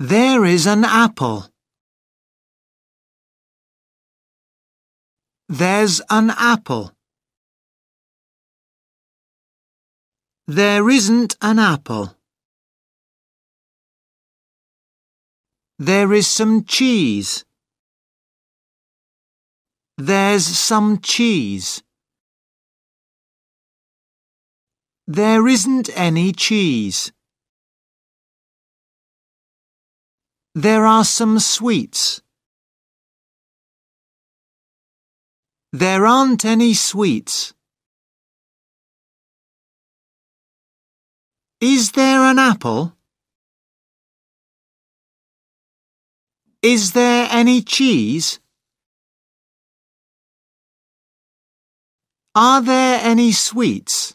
There is an apple. There's an apple. There isn't an apple. There is some cheese. There's some cheese. There isn't any cheese. There are some sweets. There aren't any sweets. Is there an apple? Is there any cheese? Are there any sweets?